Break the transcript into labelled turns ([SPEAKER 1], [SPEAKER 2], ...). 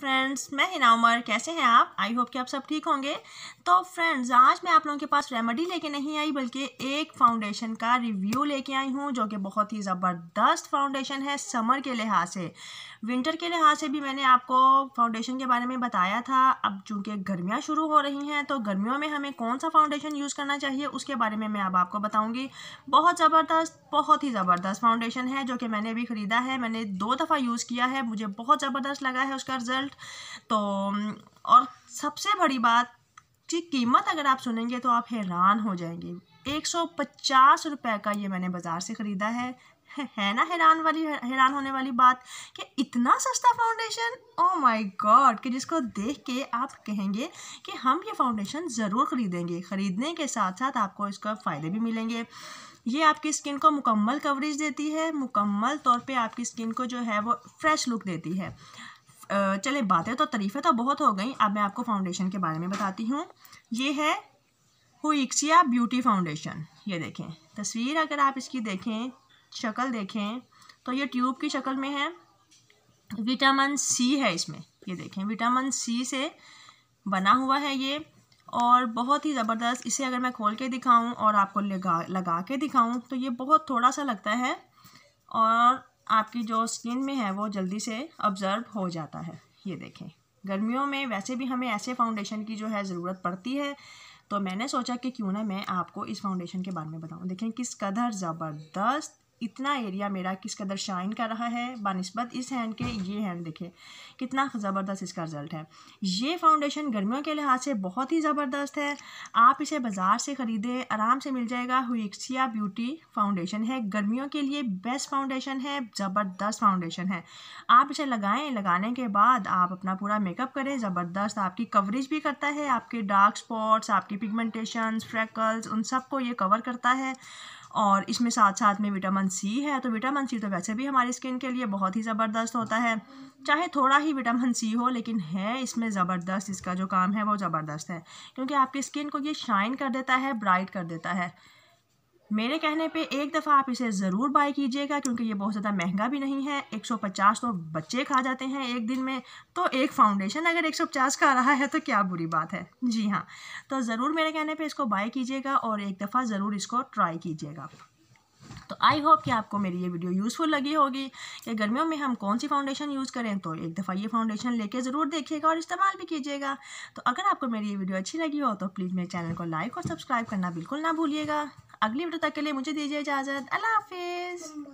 [SPEAKER 1] friends मैं हिना उमर कैसे हैं आप आई होप कि आप सब ठीक होंगे तो फ्रेंड्स आज मैं आप लोगों के पास रेमेडी लेके नहीं आई बल्कि एक फाउंडेशन का रिव्यू लेके आई हूँ जो कि बहुत ही ज़बरदस्त फाउंडेशन है समर के लिहाज से विंटर के लिहाज से भी मैंने आपको फाउंडेशन के बारे में बताया था अब चूँकि गर्मियाँ शुरू हो रही हैं तो गर्मियों में हमें कौन सा फाउंडेशन यूज़ करना चाहिए उसके बारे में मैं अब आपको बताऊँगी बहुत ज़बरदस्त बहुत ही ज़बरदस्त फाउंडेशन है जो कि मैंने अभी ख़रीदा है मैंने दो दफ़ा यूज़ किया है मुझे बहुत ज़बरदस्त लगा है उसका रिजल्ट रिज़ल्ट तो mm, और सबसे बड़ी बात की कीमत अगर आप सुनेंगे तो आप हैरान हो जाएंगे एक सौ पचास का ये मैंने बाज़ार से ख़रीदा है है ना हैरान वाली हैरान होने वाली बात कि इतना सस्ता फाउंडेशन ओ माय गॉड कि जिसको देख के आप कहेंगे कि हम ये फाउंडेशन ज़रूर ख़रीदेंगे ख़रीदने के साथ साथ आपको इसका फ़ायदे भी मिलेंगे ये आपकी स्किन को मुकम्मल कवरेज देती है मुकम्मल तौर पे आपकी स्किन को जो है वो फ्रेश लुक देती है चले बातें तो तरीफ़ें तो बहुत हो गई अब मैं आपको फाउंडेशन के बारे में बताती हूँ ये है हुक्सिया ब्यूटी फाउंडेशन ये देखें तस्वीर अगर आप इसकी देखें शक्ल देखें तो ये ट्यूब की शक्ल में है विटामिन सी है इसमें ये देखें विटामिन सी से बना हुआ है ये और बहुत ही ज़बरदस्त इसे अगर मैं खोल के दिखाऊं और आपको लगा लगा के दिखाऊं तो ये बहुत थोड़ा सा लगता है और आपकी जो स्किन में है वो जल्दी से ऑब्ज़र्व हो जाता है ये देखें गर्मियों में वैसे भी हमें ऐसे फाउंडेशन की जो है ज़रूरत पड़ती है तो मैंने सोचा कि क्यों ना मैं आपको इस फाउंडेशन के बारे में बताऊं देखें किस कदर ज़बरदस्त इतना एरिया मेरा किस कदर शाइन कर रहा है बनस्बत इस हैंड के ये हैंड देखें कितना ज़बरदस्त इसका रिज़ल्ट है ये फाउंडेशन गर्मियों के लिहाज से बहुत ही ज़बरदस्त है आप इसे बाज़ार से ख़रीदें आराम से मिल जाएगा हुक्सिया ब्यूटी फाउंडेशन है गर्मियों के लिए बेस्ट फाउंडेशन है ज़बरदस्त फाउंडेशन है आप इसे लगाएं लगाने के बाद आप अपना पूरा मेकअप करें ज़बरदस्त आपकी कवरेज भी करता है आपके डार्क स्पॉट्स आपकी पिगमेंटेशन फ्रैकल्स उन सबको ये कवर करता है और इसमें साथ साथ में विटामिन सी है तो विटामिन सी तो वैसे भी हमारी स्किन के लिए बहुत ही ज़बरदस्त होता है चाहे थोड़ा ही विटामिन सी हो लेकिन है इसमें ज़बरदस्त इसका जो काम है वो ज़बरदस्त है क्योंकि आपकी स्किन को ये शाइन कर देता है ब्राइट कर देता है मेरे कहने पे एक दफ़ा आप इसे ज़रूर बाय कीजिएगा क्योंकि ये बहुत ज़्यादा महंगा भी नहीं है 150 तो बच्चे खा जाते हैं एक दिन में तो एक फाउंडेशन अगर 150 खा रहा है तो क्या बुरी बात है जी हाँ तो ज़रूर मेरे कहने पे इसको बाय कीजिएगा और एक दफ़ा ज़रूर इसको ट्राई कीजिएगा तो आई होप कि आपको मेरी ये वीडियो यूज़फुल लगी होगी कि गर्मियों में हम कौन सी फाउंडेशन यूज़ करें तो एक दफ़ा ये फाउंडेशन लेके ज़रूर देखिएगा और इस्तेमाल भी कीजिएगा तो अगर आपको मेरी ये वीडियो अच्छी लगी हो तो प्लीज़ मेरे चैनल को लाइक और सब्सक्राइब करना बिल्कुल ना भूलिएगा अगली वीडियो तक के लिए मुझे दीजिए इजाज़त अल्लाह हाफिज़